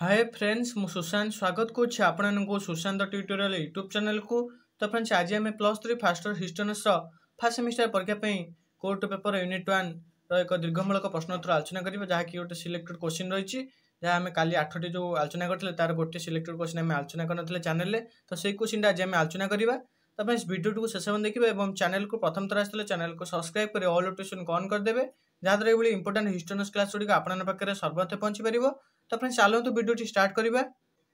ହାଏ friends ମୁଁ ସୁଶାନ୍ତ ସ୍ୱାଗତ କରୁଛି ଆପଣମାନଙ୍କୁ ସୁଶାନ୍ତ ଟ୍ୟୁଟୋରିଆଲ ୟୁଟ୍ୟୁବ୍ ଚ୍ୟାନେଲକୁ ତ ଫ୍ରେଣ୍ଡସ୍ ଆଜି ଆମେ ପ୍ଲସ୍ ଥ୍ରୀ ଫାଷ୍ଟ ହିଷ୍ଟୋନର୍ସର ଫାର୍ଷ୍ଟ ସେମିଷ୍ଟାର ପରୀକ୍ଷା ପାଇଁ କୋର୍ଟ ପେପର ୟୁନିଟ୍ ୱାନ୍ର ଏକ ଦୀର୍ଘମୂଳକ ପ୍ରଶ୍ନ ଉତ୍ତର ଆଲୋଚନା କରିବା ଯାହାକି ଗୋଟେ ସିଲେକ୍ଟେଡ୍ କୋଶ୍ଚିନ୍ ରହିଛି ଯାହା ଆମେ କାଲି ଆଠଟି ଯେଉଁ ଆଲୋଚନା କରିଥିଲେ ତା'ର ଗୋଟିଏ ସିଲେକ୍ଟେଡ୍ କୋଶ୍ଚିନ୍ ଆମେ ଆଲୋଚନା କରିନଥିଲେ ଚ୍ୟାନେଲରେ ତ ସେଇ କୋଶ୍ଚିନ୍ଟା ଆଜି ଆମେ ଆଲୋଚନା କରିବା ତ ଫ୍ରେଣ୍ଡସ୍ ଭିଡ଼ିଓଟିକୁ ଶେଷ ପର୍ଯ୍ୟନ୍ତ ଦେଖିବେ ଏବଂ ଚ୍ୟାନେଲକୁ ପ୍ରଥମ ଥର ଆସିଥିଲେ ଚ୍ୟାନେଲକୁ ସବସ୍କ୍ରାଇବ୍ କରି ଅଲ୍ ନୋଟିଫିକେସନ୍ ଅନ୍ କରିଦେବେ ଯାହାଦ୍ୱାରା ଏଭଳି ଇମ୍ପୋର୍ଟାଣ୍ଟ ହିଷ୍ଟୋନସ୍ କ୍ଲାସ୍ ଗୁଡ଼ିକ ଆପଣଙ୍କ ପାଖରେ ସର୍ବତ ପହଞ୍ଚିପାରିବ ତ ଫ୍ରେଣ୍ଡସ୍ ଚାଲନ୍ତୁ ଭିଡ଼ିଓଟି ଷ୍ଟାର୍ଟ କରିବା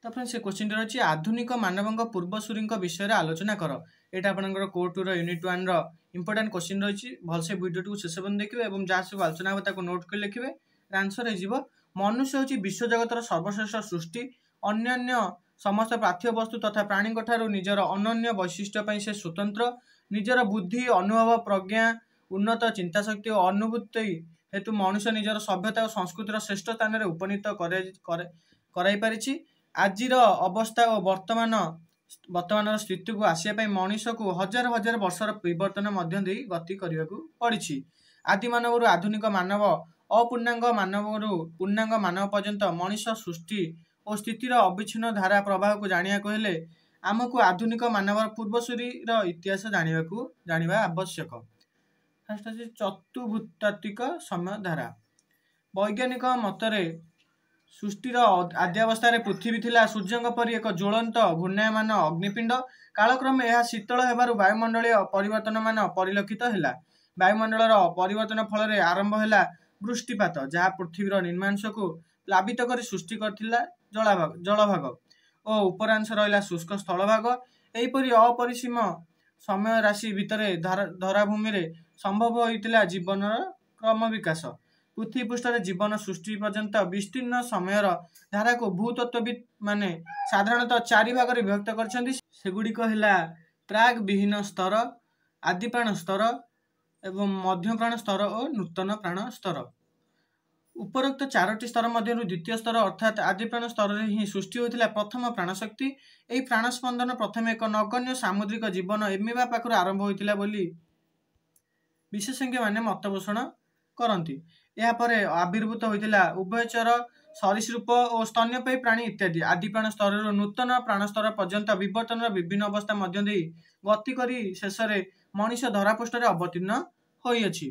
ତ ଫ୍ରେଣ୍ଡସ୍ ସେ କୋଶ୍ଚିନ୍ଟି ଅଛି ଆଧୁନିକ ମାନବଙ୍କ ପୂର୍ବସୂରୀଙ୍କ ବିଷୟରେ ଆଲୋଚନା କର ଏଇଟା ଆପଣଙ୍କର କୋର୍ ଟୁର ୟୁନିଟ୍ ୱାନ୍ର ଇମ୍ପୋର୍ଟାଣ୍ଟ କୋଶ୍ଚିନ୍ ରହିଛି ଭଲସେ ଭିଡ଼ିଓଟିକୁ ଶେଷ ପର୍ଯ୍ୟନ୍ତ ଦେଖିବେ ଏବଂ ଯାହା ସବୁ ଆଲୋଚନା ହେବ ତାକୁ ନୋଟ୍ କରି ଲେଖିବେ ଆନ୍ସର୍ ହେଇଯିବ ମନୁଷ୍ୟ ହେଉଛି ବିଶ୍ୱଜଗତର ସର୍ବଶ୍ରେଷ୍ଠ ସୃଷ୍ଟି ଅନ୍ୟାନ୍ୟ ସମସ୍ତ ପାର୍ଥିବ ବସ୍ତୁ ତଥା ପ୍ରାଣୀଙ୍କଠାରୁ ନିଜର ଅନନ୍ୟ ବୈଶିଷ୍ଟ୍ୟ ପାଇଁ ସେ ସ୍ୱତନ୍ତ୍ର ନିଜର ବୁଦ୍ଧି ଅନୁଭବ ପ୍ରଜ୍ଞା ଉନ୍ନତ ଚିନ୍ତାଶକ୍ତି ଓ ଅନୁଭୂତି ହେତୁ ମଣିଷ ନିଜର ସଭ୍ୟତା ଓ ସଂସ୍କୃତିର ଶ୍ରେଷ୍ଠ ସ୍ଥାନରେ ଉପନୀତ କରାଇ ପାରିଛି ଆଜିର ଅବସ୍ଥା ଓ ବର୍ତ୍ତମାନ ବର୍ତ୍ତମାନର ସ୍ଥିତିକୁ ଆସିବା ପାଇଁ ମଣିଷକୁ ହଜାର ହଜାର ବର୍ଷର ପରିବର୍ତ୍ତନ ମଧ୍ୟ ଦେଇ ଗତି କରିବାକୁ ପଡ଼ିଛି ଆଦିମାନବରୁ ଆଧୁନିକ ମାନବ ଅପୂର୍ଣ୍ଣାଙ୍ଗ ମାନବରୁ ପୂର୍ଣ୍ଣାଙ୍ଗ ମାନବ ପର୍ଯ୍ୟନ୍ତ ମଣିଷ ସୃଷ୍ଟି ଓ ସ୍ଥିତିର ଅବିଚ୍ଛିନ୍ନ ଧାରା ପ୍ରବାହକୁ ଜାଣିବାକୁ ହେଲେ ଆମକୁ ଆଧୁନିକ ମାନବର ପୂର୍ବସୂରୀର ଇତିହାସ ଜାଣିବାକୁ ଜାଣିବା ଆବଶ୍ୟକ ଫାଷ୍ଟ ହେଉଛି ଚତୁଭୂତାତ୍ତ୍ୱିକ ସମୟ ଧାରା ବୈଜ୍ଞାନିକ ମତରେ ସୃଷ୍ଟିର ଆଦ୍ୟାବସ୍ଥାରେ ପୃଥିବୀ ଥିଲା ସୂର୍ଯ୍ୟଙ୍କ ପରି ଏକ ଜ୍ୱଳନ୍ତ ଘୂର୍ଣ୍ଣାୟମାନ ଅଗ୍ନିପିଣ୍ଡ କାଳକ୍ରମେ ଏହା ଶୀତଳ ହେବାରୁ ବାୟୁମଣ୍ଡଳୀୟ ପରିବର୍ତ୍ତନମାନ ପରିଲକ୍ଷିତ ହେଲା ବାୟୁମଣ୍ଡଳର ପରିବର୍ତ୍ତନ ଫଳରେ ଆରମ୍ଭ ହେଲା ବୃଷ୍ଟିପାତ ଯାହା ପୃଥିବୀର ନିମାଂଶକୁ ପ୍ଲାବିତ କରି ସୃଷ୍ଟି କରିଥିଲା ଜଳଭାଗ ଓ ଉପରାଂଶ ରହିଲା ଶୁଷ୍କ ସ୍ଥଳଭାଗ ଏହିପରି ଅପରିସୀମ ସମୟ ରାଶି ଭିତରେ ଧରାଭୂମିରେ ସମ୍ଭବ ହୋଇଥିଲା ଜୀବନର କ୍ରମ ବିକାଶ ପୃଥିବୀ ପୃଷ୍ଠରେ ଜୀବନ ସୃଷ୍ଟି ପର୍ଯ୍ୟନ୍ତ ବିସ୍ତୀର୍ଣ୍ଣ ସମୟର ଧାରାକୁ ଭୂତତ୍ତ୍ୱବିତ୍ ମାନେ ସାଧାରଣତଃ ଚାରି ଭାଗରେ ବିଭକ୍ତ କରିଛନ୍ତି ସେଗୁଡ଼ିକ ହେଲା ପ୍ରାଗ ବିହୀନ ସ୍ତର ଆଦିପ୍ରାଣ ସ୍ତର ଏବଂ ମଧ୍ୟପ୍ରାଣ ସ୍ତର ଓ ନୂତନ ପ୍ରାଣ ସ୍ତର ଉପରୋକ୍ତ ଚାରୋଟି ସ୍ତର ମଧ୍ୟରୁ ଦ୍ୱିତୀୟ ସ୍ତର ଅର୍ଥାତ୍ ଆଦିପ୍ରାଣ ସ୍ତରରେ ହିଁ ସୃଷ୍ଟି ହୋଇଥିଲା ପ୍ରଥମ ପ୍ରାଣଶକ୍ତି ଏହି ପ୍ରାଣସ୍ପନ୍ଦନ ପ୍ରଥମେ ଏକ ନଗଣ୍ୟ ସାମୁଦ୍ରିକ ଜୀବନ ଏମିବା ପାଖରୁ ଆରମ୍ଭ ହୋଇଥିଲା ବୋଲି ବିଶେଷଜ୍ଞମାନେ ମତ ପୋଷଣ କରନ୍ତି ଏହାପରେ ଆବିର୍ଭୂତ ହୋଇଥିଲା ଉଭୟଚର ସରିସୃପ ଓ ସ୍ତନ୍ୟପାୟୀ ପ୍ରାଣୀ ଇତ୍ୟାଦି ଆଦି ପ୍ରାଣ ସ୍ତରରୁ ନୂତନ ପ୍ରାଣ ସ୍ତର ପର୍ଯ୍ୟନ୍ତ ବିବର୍ତ୍ତନର ବିଭିନ୍ନ ଅବସ୍ଥା ମଧ୍ୟ ଦେଇ ଗତି କରି ଶେଷରେ ମଣିଷ ଧରାପୃଷ୍ଠରେ ଅବତୀର୍ଣ୍ଣ ହୋଇଅଛି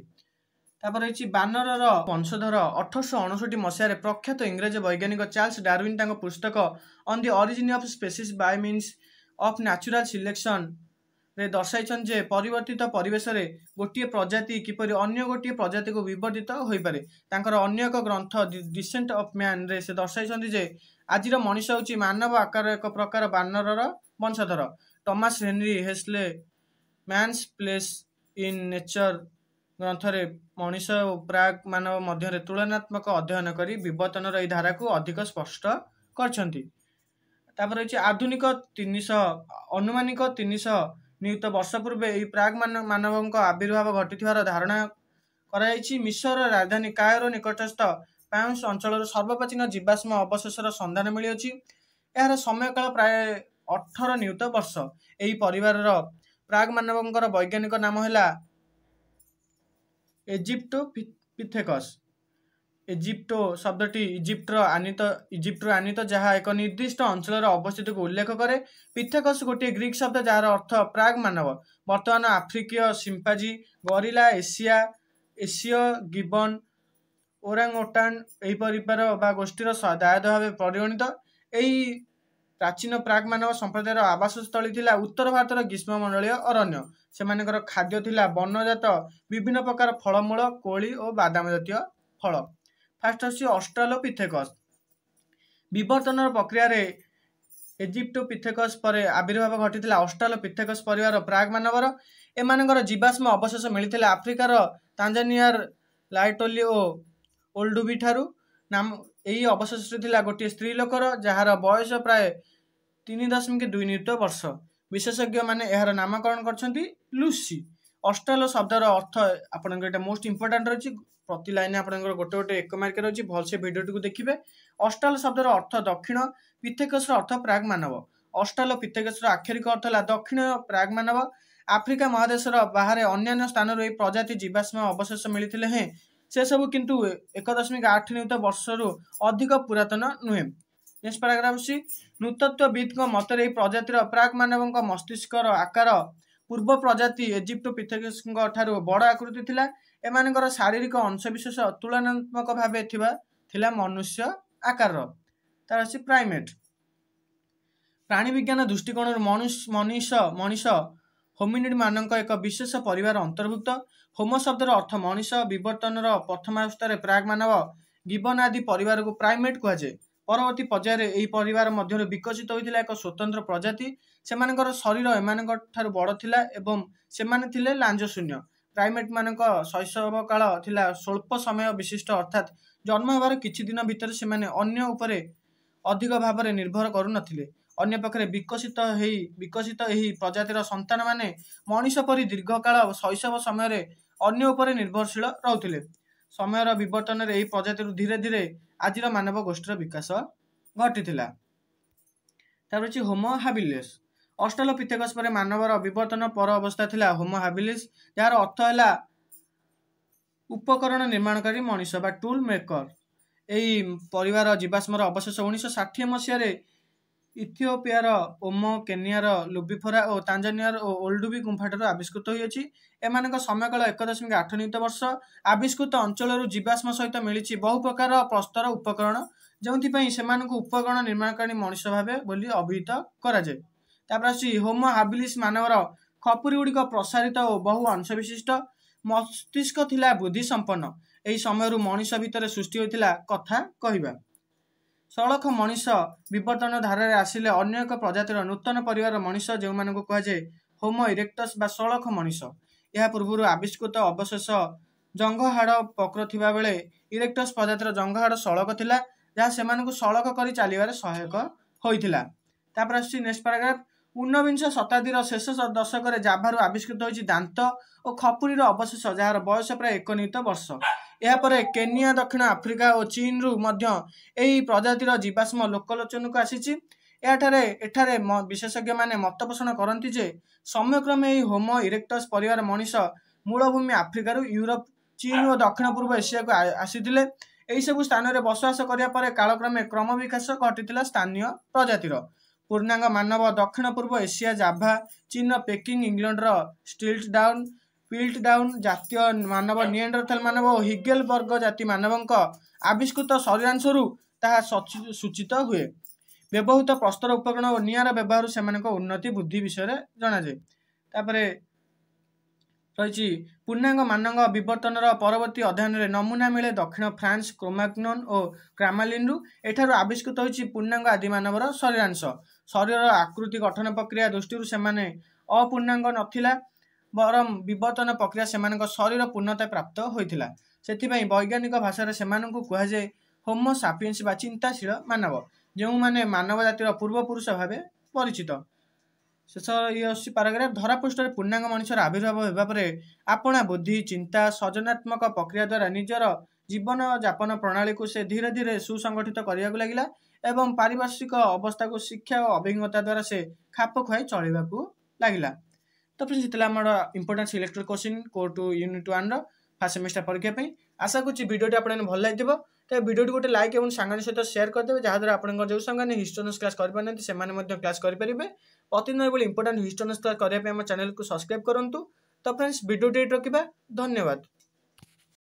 ତାପରେ ରହିଛି ବାନରର ବଂଶଧର ଅଠରଶହ ଅଣଷଠି ମସିହାରେ ପ୍ରଖ୍ୟାତ ଇଂରେଜ ବୈଜ୍ଞାନିକ ଚାର୍ଲସ ଡାରୱିନ୍ ତାଙ୍କ ପୁସ୍ତକ on the origin of species by means of natural selection ରେ ଦର୍ଶାଇଛନ୍ତି ଯେ ପରିବର୍ତ୍ତିତ ପରିବେଶରେ ଗୋଟିଏ ପ୍ରଜାତି କିପରି ଅନ୍ୟ ଗୋଟିଏ ପ୍ରଜାତିକୁ ବିବର୍ତ୍ତିତ ହୋଇପାରେ ତାଙ୍କର ଅନ୍ୟ ଏକ ଗ୍ରନ୍ଥ ଡିସେଣ୍ଟ ଅଫ୍ ମ୍ୟାନ୍ରେ ସେ ଦର୍ଶାଇଛନ୍ତି ଯେ ଆଜିର ମଣିଷ ହେଉଛି ମାନବ ଆକାରର ଏକ ପ୍ରକାର ବାନରର ବଂଶଧର Thomas Henry Huxley man's place in nature ଗ୍ରନ୍ଥରେ ମଣିଷ ଓ ପ୍ରାଗ୍ ମାନବ ମଧ୍ୟରେ ତୁଳନାତ୍ମକ ଅଧ୍ୟୟନ କରି ବିବର୍ତ୍ତନର ଏହି ଧାରାକୁ ଅଧିକ ସ୍ପଷ୍ଟ କରିଛନ୍ତି ତାପରେ ହେଉଛି ଆଧୁନିକ ତିନିଶହ ଅନୁମାନିକ ତିନିଶହ ନିୟୁକ୍ତ ବର୍ଷ ପୂର୍ବେ ଏହି ପ୍ରାଗ୍ ମାନବଙ୍କ ଆବିର୍ଭାବ ଘଟିଥିବାର ଧାରଣା କରାଯାଇଛି ମିଶ୍ରର ରାଜଧାନୀ କାୟର ନିକଟସ୍ଥ ପାଉଁସ ଅଞ୍ଚଳର ସର୍ବପ୍ରାଚୀନ ଜୀବାଶ୍ମ ଅବଶେଷର ସନ୍ଧାନ ମିଳିଅଛି ଏହାର ସମୟକାଳ ପ୍ରାୟ ଅଠର ନିୟୁତ ବର୍ଷ ଏହି ପରିବାରର ପ୍ରାଗ୍ ମାନବଙ୍କର ବୈଜ୍ଞାନିକ ନାମ ହେଲା ଇଜିପ୍ଟୋ ପିଥେକସ୍ ଇଜିପ୍ଟୋ ଶବ୍ଦଟି ଇଜିପ୍ଟର ଆନିତ ଇଜିପ୍ଟର ଆନିତ ଯାହା ଏକ ନିର୍ଦ୍ଦିଷ୍ଟ ଅଞ୍ଚଳର ଅବସ୍ଥିତିକୁ ଉଲ୍ଲେଖ କରେ ପିଥକସ୍ ଗୋଟିଏ ଗ୍ରୀକ୍ ଶବ୍ଦ ଯାହାର ଅର୍ଥ ପ୍ରାଗ୍ ମାନବ ବର୍ତ୍ତମାନ ଆଫ୍ରିକୀୟ ସିମ୍ପାଜି ଗରିଲା ଏସିଆ ଏସୀୟ ଗିବନ ଓରାଙ୍ଗ ଓଟାନ୍ ଏହି ପରିବାର ବା ଗୋଷ୍ଠୀର ଦାୟଦ ଭାବେ ପରିଗଣିତ ଏହି ପ୍ରାଚୀନ ପ୍ରାଗ୍ ମାନବ ସମ୍ପ୍ରଦାୟର ଆବାସସ୍ଥଳୀ ଥିଲା ଉତ୍ତର ଭାରତର ଗ୍ରୀଷ୍ମ ମଣ୍ଡଳୀୟ ଅରଣ୍ୟ ସେମାନଙ୍କର ଖାଦ୍ୟ ଥିଲା ବର୍ଣ୍ଣଜାତ ବିଭିନ୍ନ ପ୍ରକାର ଫଳମୂଳ କୋଳି ଓ ବାଦାମ ଜାତୀୟ ଫଳ ফার্স্ট আসছে অস্ট্রালোপিথেকস বিবর্তনর প্রক্রিয়ায় ইজিপ্টোপিথেকস পরে আবির্ভাব ঘটিলা অস্ট্রালোপিথেকস পরিবার প্রাগ মানবর এমানকর জীবাশ্ম অবশেষ মিলিলে আফ্রিকার তাঞ্জানিয়ার লাইটোলি ও ওল্ডুবি ঠারু নাম এই অবশেষটি লা গোটিয়ে স্ত্রী লোকর যার বয়স প্রায় তিন দশমিক দুই নিযুক্ত বর্ষ বিশেষজ্ঞ মানে এর নামকরণ করছেন লুসি অস্ট্রালো শব্দর অর্থ আপনার এটা মোস্ট ইম্পর্টাট রয়েছে ପ୍ରତି ଲାଇନ୍ ଆପଣଙ୍କର ଗୋଟେ ଗୋଟେ ଏକ ମାର୍କ ରହିଛି ଭଲସେ ଭିଡ଼ିଓଟିକୁ ଦେଖିବେ ଅଷ୍ଟାଲ ଶବ୍ଦର ଅର୍ଥ ଦକ୍ଷିଣ ପିଥେକସର ଅର୍ଥ ପ୍ରାଗ୍ ମାନବ ଅଷ୍ଟାଲ ପିଥେକସର ଆକ୍ଷରିକ ଅର୍ଥ ହେଲା ଦକ୍ଷିଣ ପ୍ରାଗ୍ ମାନବ ଆଫ୍ରିକା ମହାଦେଶର ବାହାରେ ଅନ୍ୟାନ୍ୟ ସ୍ଥାନରୁ ଏହି ପ୍ରଜାତି ଜୀବାଶ୍ମ ଅବଶେଷ ମିଳିଥିଲେ ହେଁ ସେସବୁ କିନ୍ତୁ ଏକ ଦଶମିକ ଆଠ ନିୟୁତ ବର୍ଷରୁ ଅଧିକ ପୁରାତନ ନୁହେଁ ନେକ୍ସଟ ପାରାଗ୍ରାଫ ସି ନୃତତ୍ୱବିତ୍ଙ୍କ ମତରେ ଏହି ପ୍ରଜାତିର ପ୍ରାଗ୍ ମାନବଙ୍କ ମସ୍ତିଷ୍କର ଆକାର ପୂର୍ବ ପ୍ରଜାତି ଇଜିପ୍ଟ ପିଥେକସ୍ଙ୍କ ଠାରୁ ବଡ଼ ଆକୃତି ଥିଲା ଏମାନଙ୍କର ଶାରୀରିକ ଅଂଶବିଶେଷ ତୁଳନାତ୍ମକ ଭାବେ ଥିବା ଥିଲା ମନୁଷ୍ୟ ଆକାରର ତାର ଅଛି ପ୍ରାଇମେଟ୍ ପ୍ରାଣୀବିଜ୍ଞାନ ଦୃଷ୍ଟିକୋଣରୁ ମଣିଷ ମଣିଷ ହୋମିନିଡ଼ମାନଙ୍କ ଏକ ବିଶେଷ ପରିବାର ଅନ୍ତର୍ଭୁକ୍ତ ହୋମ ଶବ୍ଦର ଅର୍ଥ ମଣିଷ ବିବର୍ତ୍ତନର ପ୍ରଥମାବସ୍ଥାରେ ପ୍ରାଗ୍ ମାନବ ଗିବନ ଆଦି ପରିବାରକୁ ପ୍ରାଇମେଟ୍ କୁହାଯାଏ ପରବର୍ତ୍ତୀ ପର୍ଯ୍ୟାୟରେ ଏହି ପରିବାର ମଧ୍ୟରୁ ବିକଶିତ ହୋଇଥିଲା ଏକ ସ୍ୱତନ୍ତ୍ର ପ୍ରଜାତି ସେମାନଙ୍କର ଶରୀର ଏମାନଙ୍କ ଠାରୁ ବଡ଼ ଥିଲା ଏବଂ ସେମାନେ ଥିଲେ ଲାଞ୍ଜଶୂନ୍ୟ ପ୍ରାଇମେଟ୍ ମାନଙ୍କ ଶୈଶବ କାଳ ଥିଲା ସ୍ୱଳ୍ପ ସମୟ ବିଶିଷ୍ଟ ଅର୍ଥାତ୍ ଜନ୍ମ ହେବାର କିଛି ଦିନ ଭିତରେ ସେମାନେ ଅନ୍ୟ ଉପରେ ଅଧିକ ଭାବରେ ନିର୍ଭର କରୁନଥିଲେ ଅନ୍ୟପକ୍ଷରେ ବିକଶିତ ହେଇ ବିକଶିତ ଏହି ପ୍ରଜାତିର ସନ୍ତାନମାନେ ମଣିଷ ପରି ଦୀର୍ଘକାଳ ଶୈଶବ ସମୟରେ ଅନ୍ୟ ଉପରେ ନିର୍ଭରଶୀଳ ରହୁଥିଲେ ସମୟର ବିବର୍ତ୍ତନରେ ଏହି ପ୍ରଜାତିରୁ ଧୀରେ ଧୀରେ ଆଜିର ମାନବ ଗୋଷ୍ଠୀର ବିକାଶ ଘଟିଥିଲା ତାପରେ ହୋମୋ ହାବିଲିୟସ୍ ଅଷ୍ଟ୍ରାଲୋପିଥେକସ୍ ପରେ ମାନବର ଅଭିବର୍ତ୍ତନ ପର ଅବସ୍ଥା ଥିଲା ହୋମୋହାବିଲିସ୍ ଯାହାର ଅର୍ଥ ହେଲା ଉପକରଣ ନିର୍ମାଣକାରୀ ମଣିଷ ବା ଟୁଲ୍ ମେକର ଏହି ପରିବାର ଜୀବାଶ୍ମର ଅବଶେଷ ଉଣେଇଶହ ଷାଠିଏ ମସିହାରେ ଇଥିଓପିଆର ଓମୋ କେନିଆର ଲୁବିଫରା ଓ ତାଞ୍ଜାନିଆର ଓ ଓଲ୍ଡୁବି ଗୁମ୍ଫାଠାରୁ ଆବିଷ୍କୃତ ହୋଇଅଛି ଏମାନଙ୍କ ସମୟକାଳ ଏକ ଦଶମିକ ଆଠ ନିୟୁତ ବର୍ଷ ଆବିଷ୍କୃତ ଅଞ୍ଚଳରୁ ଜୀବାଶ୍ମ ସହିତ ମିଳିଛି ବହୁ ପ୍ରକାର ପ୍ରସ୍ତର ଉପକରଣ ଯେଉଁଥିପାଇଁ ସେମାନଙ୍କୁ ଉପକରଣ ନିର୍ମାଣକାରୀ ମଣିଷ ଭାବେ ବୋଲି ଅଭିହିତ କରାଯାଏ ତାପରେ ଆସୁଛି ହୋମୋ ହାବିଲିସ୍ ମାନବର ଖପୁରୀ ଗୁଡ଼ିକ ପ୍ରସାରିତ ଓ ବହୁ ଅଂଶ ବିଶିଷ୍ଟ ମସ୍ତିଷ୍କ ଥିଲା ବୁଦ୍ଧି ସମ୍ପନ୍ନ ଏହି ସମୟରୁ ମଣିଷ ଭିତରେ ସୃଷ୍ଟି ହୋଇଥିଲା କଥା କହିବା ସଳଖ ମଣିଷ ବିବର୍ତ୍ତନ ଧାରାରେ ଆସିଲେ ଅନ୍ୟ ଏକ ପ୍ରଜାତିର ନୂତନ ପରିବାର ମଣିଷ ଯେଉଁମାନଙ୍କୁ କୁହାଯାଏ ହୋମୋ ଇରେକ୍ଟସ୍ ବା ସଳଖ ମଣିଷ ଏହା ପୂର୍ବରୁ ଆବିଷ୍କୃତ ଅବଶେଷ ଜଙ୍ଘହାଡ଼ ପକ୍ର ଥିବାବେଳେ ଇରେକ୍ଟସ୍ ପ୍ରଜାତିର ଜଙ୍ଘହାଡ଼ ସଳଖ ଥିଲା ଯାହା ସେମାନଙ୍କୁ ସଳଖ କରି ଚାଲିବାରେ ସହାୟକ ହୋଇଥିଲା ତାପରେ ଆସୁଛି ନେକ୍ସଟ ପାରାଗ୍ରାଫ୍ ଉନବିଂଶ ଶତାବ୍ଦୀର ଶେଷ ଦଶକରେ ଜାଭାରୁ ଆବିଷ୍କୃତ ହୋଇଛି ଦାନ୍ତ ଓ ଖପୁରୀର ଅବଶେଷ ଯାହାର ବୟସ ପ୍ରାୟ ଏକ ନିୟୁତ ବର୍ଷ ଏହାପରେ କେନିଆ ଦକ୍ଷିଣ ଆଫ୍ରିକା ଓ ଚୀନରୁ ମଧ୍ୟ ଏହି ପ୍ରଜାତିର ଜୀବାଶ୍ମ ଲୋକଲୋଚନକୁ ଆସିଛି ଏହାଠାରେ ଏଠାରେ ବିଶେଷଜ୍ଞମାନେ ମତ ପୋଷଣ କରନ୍ତି ଯେ ସମୟକ୍ରମେ ଏହି ହୋମୋ ଇରେକ୍ଟସ୍ ପରିବାର ମଣିଷ ମୂଳଭୂମି ଆଫ୍ରିକାରୁ ୟୁରୋପ ଚୀନ ଓ ଦକ୍ଷିଣ ପୂର୍ବ ଏସିଆକୁ ଆସିଥିଲେ ଏହିସବୁ ସ୍ଥାନରେ ବସବାସ କରିବା ପରେ କାଳକ୍ରମେ କ୍ରମ ବିକାଶ ଘଟିଥିଲା ସ୍ଥାନୀୟ ପ୍ରଜାତିର ପୂର୍ଣ୍ଣାଙ୍ଗ ମାନବ ଦକ୍ଷିଣ ପୂର୍ବ ଏସିଆ ଜାଭା ଚୀନର ପେକିଂ ଇଂଲଣ୍ଡର ଷ୍ଟିଲ୍ଟ ଡାଉନ୍ ପିଲ୍ଟ ଡାଉନ୍ ଜାତୀୟ ମାନବ ନିଏଣ୍ଡରଥାଲ ମାନବ ଓ ହିଗେଲ ବର୍ଗ ଜାତି ମାନବଙ୍କ ଆବିଷ୍କୃତ ଶରୀରାଂଶରୁ ତାହା ସୂଚିତ ହୁଏ ବ୍ୟବହୃତ ପ୍ରସ୍ତର ଉପକରଣ ଓ ନିଆଁର ବ୍ୟବହାରରୁ ସେମାନଙ୍କ ଉନ୍ନତି ବୃଦ୍ଧି ବିଷୟରେ ଜଣାଯାଏ ତାପରେ ରହିଛି ପୂର୍ଣ୍ଣାଙ୍ଗମାନଙ୍କ ବିବର୍ତ୍ତନର ପରବର୍ତ୍ତୀ ଅଧ୍ୟୟନରେ ନମୁନା ମିଳେ ଦକ୍ଷିଣ ଫ୍ରାନ୍ସ କ୍ରୋମାକ୍ନୋନ୍ ଓ କ୍ରାମାଲିନ୍ରୁ ଏଠାରୁ ଆବିଷ୍କୃତ ହୋଇଛି ପୂର୍ଣ୍ଣାଙ୍ଗ ଆଦି ମାନବର ଶରୀରାଂଶ ଶରୀରର ଆକୃତି ଗଠନ ପ୍ରକ୍ରିୟା ଦୃଷ୍ଟିରୁ ସେମାନେ ଅପୂର୍ଣ୍ଣାଙ୍ଗ ନଥିଲା ବରଂ ବିବର୍ତ୍ତନ ପ୍ରକ୍ରିୟା ସେମାନଙ୍କ ଶରୀର ପୂର୍ଣ୍ଣତା ପ୍ରାପ୍ତ ହୋଇଥିଲା ସେଥିପାଇଁ ବୈଜ୍ଞାନିକ ଭାଷାରେ ସେମାନଙ୍କୁ କୁହାଯାଏ ହୋମୋ ବା ଚିନ୍ତାଶୀଳ ମାନବ ଯେଉଁମାନେ ମାନବ ଜାତିର ପୂର୍ବପୁରୁଷ ଭାବେ ପରିଚିତ ଶେଷ ଇଏ ଅଛି ପାରାଗ୍ରାଫ ଧରାପୃଷ୍ଠରେ ପୂର୍ଣ୍ଣାଙ୍ଗ ମଣିଷର ଆବିର୍ଭାବ ହେବା ପରେ ଆପଣା ବୁଦ୍ଧି ଚିନ୍ତା ସର୍ଜନାତ୍ମକ ପ୍ରକ୍ରିୟା ଦ୍ୱାରା ନିଜର ଜୀବନଯାପନ ପ୍ରଣାଳୀକୁ ସେ ଧୀରେ ଧୀରେ ସୁସଂଗଠିତ କରିବାକୁ ଲାଗିଲା ଏବଂ ପାରିପାର୍ଶ୍ୱିକ ଅବସ୍ଥାକୁ ଶିକ୍ଷା ଓ ଅଭିଜ୍ଞତା ଦ୍ୱାରା ସେ ଖାପ ଖୁଆଇ ଚଳିବାକୁ ଲାଗିଲା ତ ଫ୍ରେଣ୍ଡ ଯେତେବେଳେ ଆମର ଇମ୍ପୋର୍ଟାନ୍ସ ଇଲେକ୍ଟ୍ରିକ୍ କୋଶ୍ଚିନ୍ କୋର୍ଟ ୟୁନିଟ୍ ୱାନ୍ର ଫାର୍ଷ୍ଟ ସେମିଷ୍ଟାର ପରୀକ୍ଷା ପାଇଁ ଆଶା କରୁଛି ଭିଡ଼ିଓଟି ଆପଣଙ୍କୁ ଭଲ ଲାଗିଥିବ ତ ଭିଡ଼ିଓଟି ଗୋଟେ ଲାଇକ୍ ଏବଂ ସାଙ୍ଗମାନଙ୍କ ସହିତ ସେୟାର କରିଦେବେ ଯାହାଦ୍ୱାରା ଆପଣଙ୍କ ଯେଉଁ ସାଙ୍ଗମାନେ ହିଷ୍ଟୋନସ୍ କ୍ଲାସ୍ କରିପାରୁନାହାନ୍ତି ସେମାନେ ମଧ୍ୟ କ୍ଲାସ୍ କରିପାରିବେ ଅତି ନୁହେଁ ଏଭଳି ଇମ୍ପୋର୍ଟାଣ୍ଟ ହିଷ୍ଟୋରୀ ଷ୍ଟାର୍ କରିବା ପାଇଁ ଆମ ଚ୍ୟାନେଲ୍କୁ ସବସ୍କ୍ରାଇବ୍ କରନ୍ତୁ ତ ଫ୍ରେଣ୍ଡସ୍ ଭିଡ଼ିଓଟି ଏଇଠି ରଖିବା ଧନ୍ୟବାଦ